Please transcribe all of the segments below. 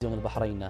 تلفزيون البحرين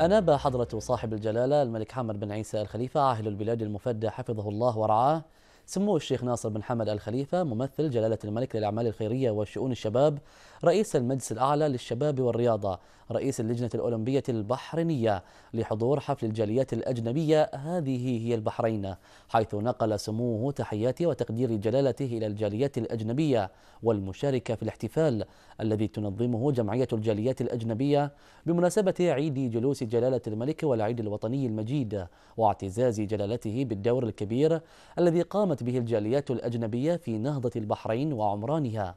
أناب حضرة صاحب الجلالة الملك حمد بن عيسى الخليفة عاهل البلاد المفدى حفظه الله ورعاه سمو الشيخ ناصر بن حمد الخليفة ممثل جلالة الملك للأعمال الخيرية وشؤون الشباب رئيس المجلس الأعلى للشباب والرياضة رئيس اللجنة الأولمبية البحرينية لحضور حفل الجاليات الأجنبية هذه هي البحرين حيث نقل سموه تحياتي وتقدير جلالته إلى الجاليات الأجنبية والمشاركة في الاحتفال الذي تنظمه جمعية الجاليات الأجنبية بمناسبة عيد جلوس جلالة الملك والعيد الوطني المجيد واعتزاز جلالته بالدور الكبير الذي قامت به الجاليات الأجنبية في نهضة البحرين وعمرانها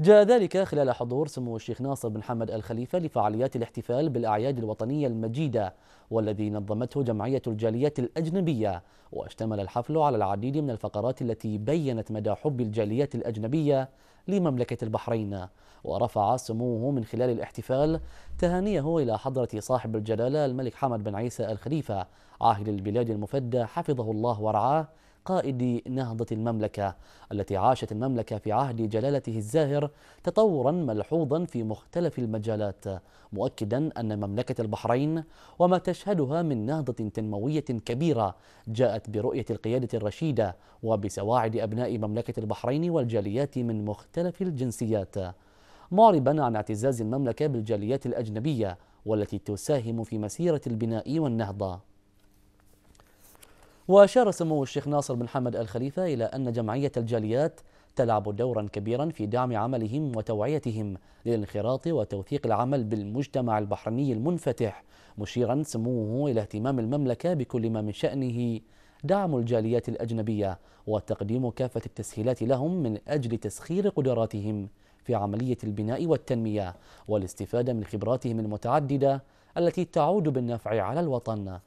جاء ذلك خلال حضور سمو الشيخ ناصر بن حمد الخليفة لفعاليات الاحتفال بالأعياد الوطنية المجيدة والذي نظمته جمعية الجاليات الأجنبية واشتمل الحفل على العديد من الفقرات التي بيّنت مدى حب الجاليات الأجنبية لمملكة البحرين ورفع سموه من خلال الاحتفال تهانيه إلى حضرة صاحب الجلالة الملك حمد بن عيسى الخليفة عاهل البلاد المفدى حفظه الله ورعاه قائد نهضة المملكة التي عاشت المملكة في عهد جلالته الزاهر تطورا ملحوظا في مختلف المجالات مؤكدا أن مملكة البحرين وما تشهدها من نهضة تنموية كبيرة جاءت برؤية القيادة الرشيدة وبسواعد أبناء مملكة البحرين والجاليات من مختلف الجنسيات معربا عن اعتزاز المملكة بالجاليات الأجنبية والتي تساهم في مسيرة البناء والنهضة وأشار سمو الشيخ ناصر بن حمد الخليفة إلى أن جمعية الجاليات تلعب دورا كبيرا في دعم عملهم وتوعيتهم للانخراط وتوثيق العمل بالمجتمع البحريني المنفتح مشيرا سموه إلى اهتمام المملكة بكل ما من شأنه دعم الجاليات الأجنبية وتقديم كافة التسهيلات لهم من أجل تسخير قدراتهم في عملية البناء والتنمية والاستفادة من خبراتهم المتعددة التي تعود بالنفع على الوطن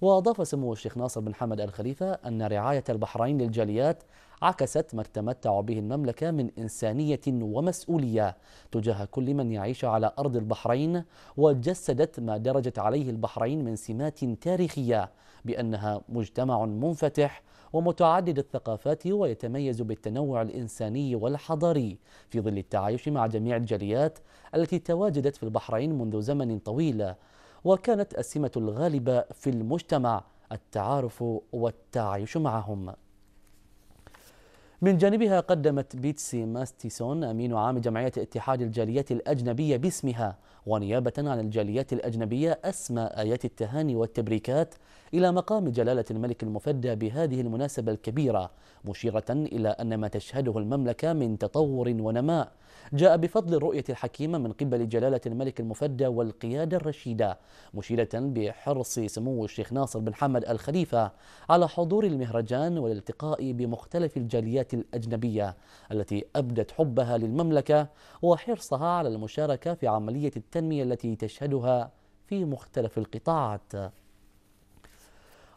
وأضاف سمو الشيخ ناصر بن حمد آل خليفة أن رعاية البحرين للجاليات عكست ما تتمتع به المملكة من إنسانية ومسؤولية تجاه كل من يعيش على أرض البحرين وجسدت ما درجت عليه البحرين من سمات تاريخية بأنها مجتمع منفتح ومتعدد الثقافات ويتميز بالتنوع الإنساني والحضاري في ظل التعايش مع جميع الجاليات التي تواجدت في البحرين منذ زمن طويل وكانت السمة الغالبة في المجتمع التعارف والتعايش معهم من جانبها قدمت بيتسي ماستيسون أمين عام جمعية اتحاد الجاليات الأجنبية باسمها ونيابة عن الجاليات الأجنبية أسمى آيات التهاني والتبريكات إلى مقام جلالة الملك المفدى بهذه المناسبة الكبيرة مشيرة إلى أن ما تشهده المملكة من تطور ونماء جاء بفضل الرؤية الحكيمة من قبل جلالة الملك المفدى والقيادة الرشيدة مشيرة بحرص سمو الشيخ ناصر بن حمد الخليفة على حضور المهرجان والالتقاء بمختلف الجاليات الأجنبية التي أبدت حبها للمملكة وحرصها على المشاركة في عملية التعليم التنمية التي تشهدها في مختلف القطاعات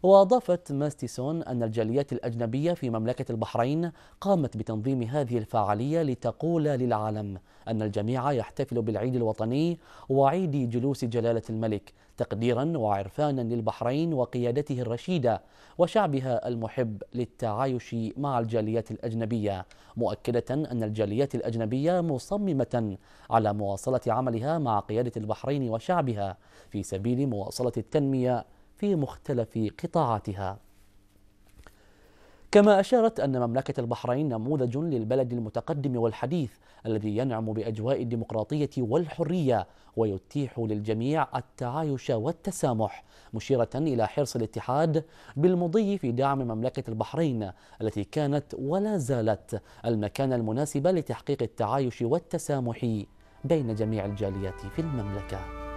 وأضافت ماستيسون أن الجاليات الأجنبية في مملكة البحرين قامت بتنظيم هذه الفعالية لتقول للعالم أن الجميع يحتفل بالعيد الوطني وعيد جلوس جلالة الملك تقديرا وعرفانا للبحرين وقيادته الرشيدة وشعبها المحب للتعايش مع الجاليات الأجنبية مؤكدة أن الجاليات الأجنبية مصممة على مواصلة عملها مع قيادة البحرين وشعبها في سبيل مواصلة التنمية في مختلف قطاعاتها. كما أشارت أن مملكة البحرين نموذج للبلد المتقدم والحديث الذي ينعم بأجواء الديمقراطية والحرية ويتيح للجميع التعايش والتسامح مشيرة إلى حرص الاتحاد بالمضي في دعم مملكة البحرين التي كانت ولا زالت المكان المناسب لتحقيق التعايش والتسامح بين جميع الجاليات في المملكه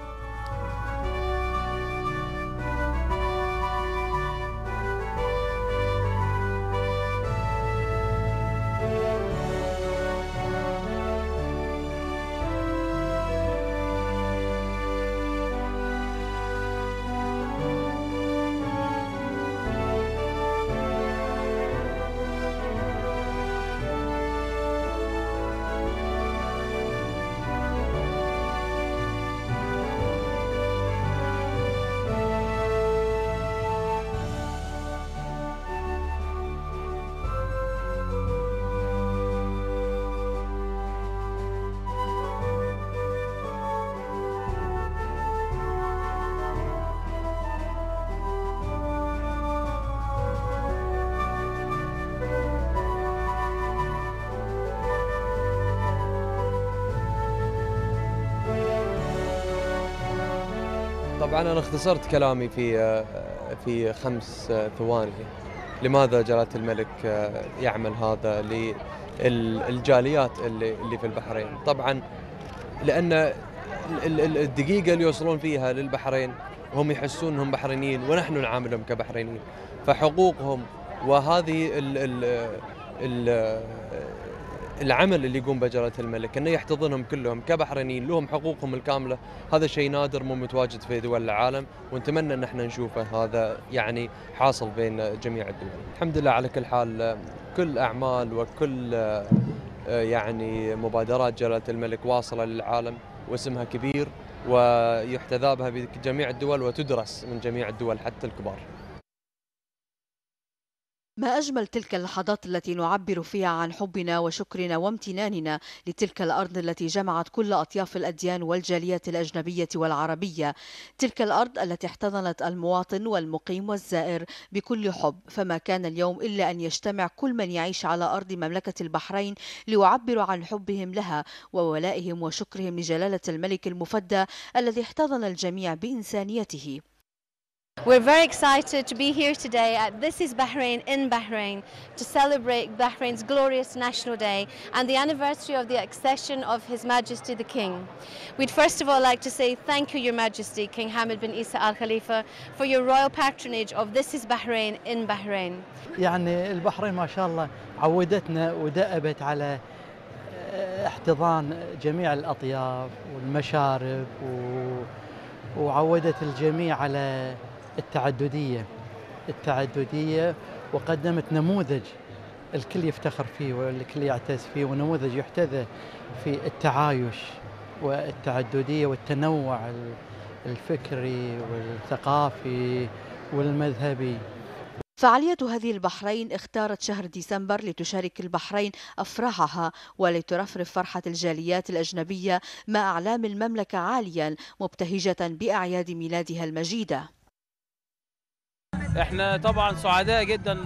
طبعا انا اختصرت كلامي في آه، آه، في خمس آه، ثواني لماذا جلاله الملك يعمل هذا للجاليات اللي اللي في البحرين طبعا لان الدقيقه اللي يوصلون فيها للبحرين هم يحسون انهم بحرينيين ونحن نعاملهم كبحرينيين فحقوقهم وهذه الـ الـ الـ العمل اللي يقوم بجلاله الملك انه يحتضنهم كلهم كبحرينيين لهم حقوقهم الكامله هذا شيء نادر مو متواجد في دول العالم ونتمنى ان احنا نشوفه هذا يعني حاصل بين جميع الدول الحمد لله على كل حال كل اعمال وكل يعني مبادرات جلاله الملك واصله للعالم واسمها كبير ويحتذى بها بجميع الدول وتدرس من جميع الدول حتى الكبار ما أجمل تلك اللحظات التي نعبر فيها عن حبنا وشكرنا وامتناننا لتلك الأرض التي جمعت كل أطياف الأديان والجاليات الأجنبية والعربية تلك الأرض التي احتضنت المواطن والمقيم والزائر بكل حب فما كان اليوم إلا أن يجتمع كل من يعيش على أرض مملكة البحرين ليعبروا عن حبهم لها وولائهم وشكرهم لجلالة الملك المفدى الذي احتضن الجميع بإنسانيته We're very excited to be here today at This is Bahrain in Bahrain to celebrate Bahrain's glorious National Day and the anniversary of the accession of His Majesty the King. We'd first of all like to say thank you, Your Majesty, King Hamad bin Isa Al Khalifa, for your royal patronage of This is Bahrain in Bahrain. يعني البحرين ما شاء الله عودتنا ودأبت على احتضان جميع الأطياف والمشارب وعودت الجميع على التعددية التعددية وقدمت نموذج الكل يفتخر فيه والكل يعتز فيه ونموذج يحتذى في التعايش والتعددية والتنوع الفكري والثقافي والمذهبي فعالية هذه البحرين اختارت شهر ديسمبر لتشارك البحرين أفراحها ولترفرف فرحة الجاليات الأجنبية مع أعلام المملكة عاليا مبتهجة بأعياد ميلادها المجيدة احنا طبعا سعداء جدا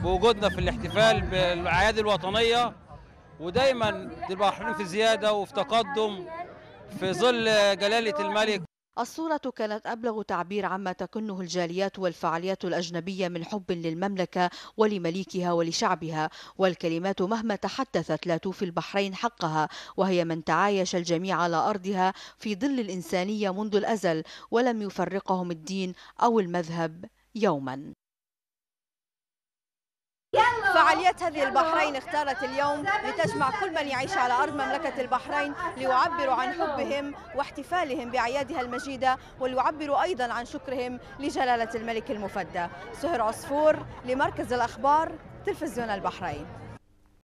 بوجودنا في الاحتفال بالاعياد الوطنيه ودايما تبقى في زياده وفي تقدم في ظل جلاله الملك الصورة كانت أبلغ تعبير عما تكنه الجاليات والفعاليات الأجنبية من حب للمملكة ولمليكها ولشعبها والكلمات مهما تحدثت لا توفي البحرين حقها وهي من تعايش الجميع على أرضها في ظل الإنسانية منذ الأزل ولم يفرقهم الدين أو المذهب يوما فعاليات هذه البحرين اختارت اليوم لتجمع كل من يعيش على أرض مملكة البحرين ليعبروا عن حبهم واحتفالهم بأعيادها المجيدة وليعبروا أيضا عن شكرهم لجلالة الملك المفدى سهر عصفور لمركز الأخبار تلفزيون البحرين